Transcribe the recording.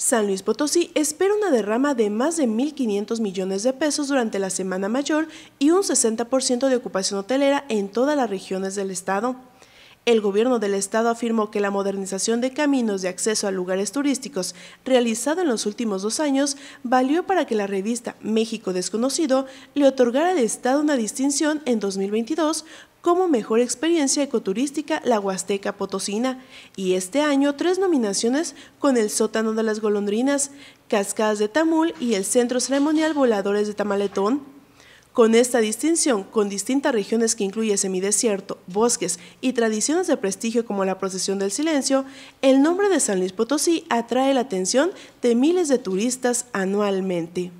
San Luis Potosí espera una derrama de más de 1.500 millones de pesos durante la Semana Mayor y un 60% de ocupación hotelera en todas las regiones del estado. El gobierno del estado afirmó que la modernización de caminos de acceso a lugares turísticos realizada en los últimos dos años valió para que la revista México Desconocido le otorgara al estado una distinción en 2022 como mejor experiencia ecoturística la Huasteca Potosina y este año tres nominaciones con el sótano de las golondrinas, Cascadas de Tamul y el Centro Ceremonial Voladores de Tamaletón. Con esta distinción, con distintas regiones que incluye semidesierto, bosques y tradiciones de prestigio como la procesión del silencio, el nombre de San Luis Potosí atrae la atención de miles de turistas anualmente.